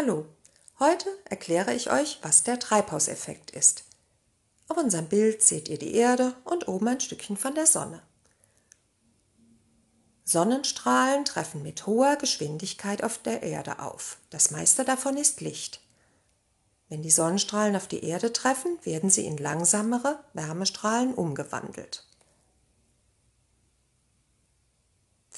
Hallo, heute erkläre ich euch, was der Treibhauseffekt ist. Auf unserem Bild seht ihr die Erde und oben ein Stückchen von der Sonne. Sonnenstrahlen treffen mit hoher Geschwindigkeit auf der Erde auf. Das meiste davon ist Licht. Wenn die Sonnenstrahlen auf die Erde treffen, werden sie in langsamere Wärmestrahlen umgewandelt.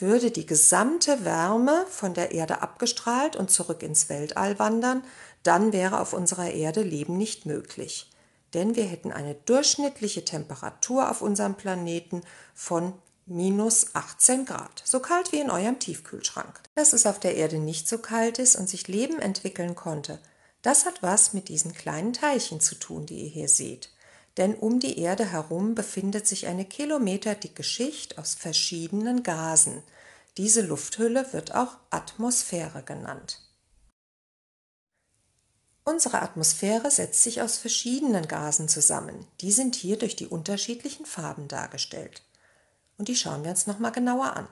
würde die gesamte Wärme von der Erde abgestrahlt und zurück ins Weltall wandern, dann wäre auf unserer Erde Leben nicht möglich. Denn wir hätten eine durchschnittliche Temperatur auf unserem Planeten von minus 18 Grad, so kalt wie in eurem Tiefkühlschrank. Dass es auf der Erde nicht so kalt ist und sich Leben entwickeln konnte, das hat was mit diesen kleinen Teilchen zu tun, die ihr hier seht denn um die Erde herum befindet sich eine kilometerdicke Schicht aus verschiedenen Gasen. Diese Lufthülle wird auch Atmosphäre genannt. Unsere Atmosphäre setzt sich aus verschiedenen Gasen zusammen. Die sind hier durch die unterschiedlichen Farben dargestellt. Und die schauen wir uns nochmal genauer an.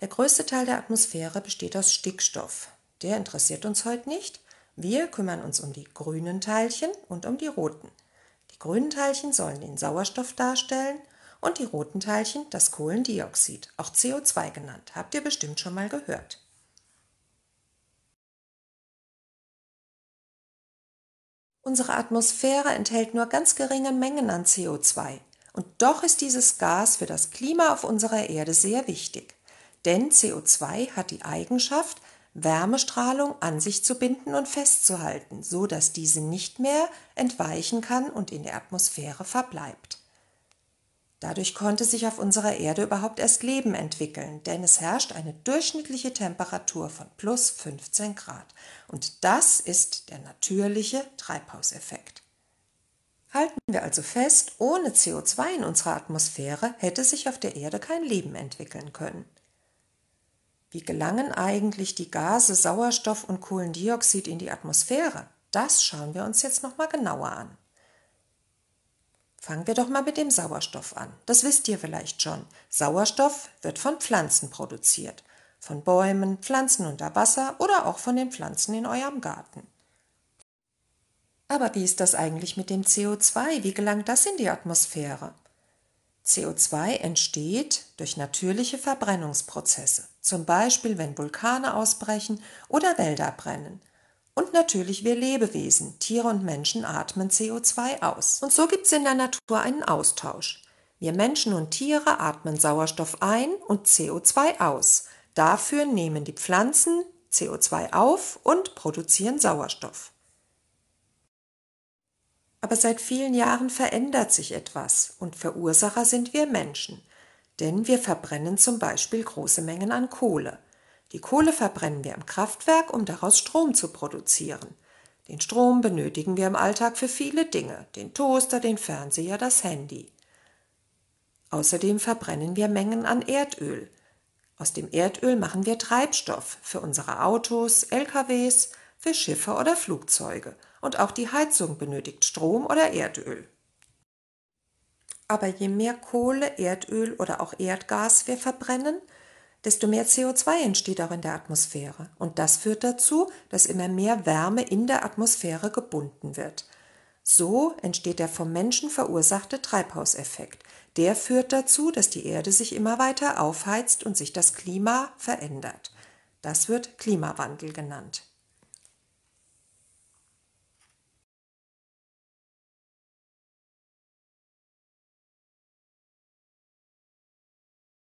Der größte Teil der Atmosphäre besteht aus Stickstoff. Der interessiert uns heute nicht. Wir kümmern uns um die grünen Teilchen und um die roten. Die grünen Teilchen sollen den Sauerstoff darstellen und die roten Teilchen das Kohlendioxid, auch CO2 genannt. Habt ihr bestimmt schon mal gehört. Unsere Atmosphäre enthält nur ganz geringe Mengen an CO2. Und doch ist dieses Gas für das Klima auf unserer Erde sehr wichtig. Denn CO2 hat die Eigenschaft, Wärmestrahlung an sich zu binden und festzuhalten, so dass diese nicht mehr entweichen kann und in der Atmosphäre verbleibt. Dadurch konnte sich auf unserer Erde überhaupt erst Leben entwickeln, denn es herrscht eine durchschnittliche Temperatur von plus 15 Grad. Und das ist der natürliche Treibhauseffekt. Halten wir also fest, ohne CO2 in unserer Atmosphäre hätte sich auf der Erde kein Leben entwickeln können. Wie gelangen eigentlich die Gase Sauerstoff und Kohlendioxid in die Atmosphäre? Das schauen wir uns jetzt nochmal genauer an. Fangen wir doch mal mit dem Sauerstoff an. Das wisst ihr vielleicht schon. Sauerstoff wird von Pflanzen produziert. Von Bäumen, Pflanzen unter Wasser oder auch von den Pflanzen in eurem Garten. Aber wie ist das eigentlich mit dem CO2? Wie gelangt das in die Atmosphäre? CO2 entsteht durch natürliche Verbrennungsprozesse, zum Beispiel wenn Vulkane ausbrechen oder Wälder brennen. Und natürlich wir Lebewesen, Tiere und Menschen atmen CO2 aus. Und so gibt es in der Natur einen Austausch. Wir Menschen und Tiere atmen Sauerstoff ein und CO2 aus. Dafür nehmen die Pflanzen CO2 auf und produzieren Sauerstoff. Aber seit vielen Jahren verändert sich etwas und Verursacher sind wir Menschen, denn wir verbrennen zum Beispiel große Mengen an Kohle. Die Kohle verbrennen wir im Kraftwerk, um daraus Strom zu produzieren. Den Strom benötigen wir im Alltag für viele Dinge, den Toaster, den Fernseher, das Handy. Außerdem verbrennen wir Mengen an Erdöl. Aus dem Erdöl machen wir Treibstoff für unsere Autos, LKWs, für Schiffe oder Flugzeuge – und auch die Heizung benötigt Strom oder Erdöl. Aber je mehr Kohle, Erdöl oder auch Erdgas wir verbrennen, desto mehr CO2 entsteht auch in der Atmosphäre. Und das führt dazu, dass immer mehr Wärme in der Atmosphäre gebunden wird. So entsteht der vom Menschen verursachte Treibhauseffekt. Der führt dazu, dass die Erde sich immer weiter aufheizt und sich das Klima verändert. Das wird Klimawandel genannt.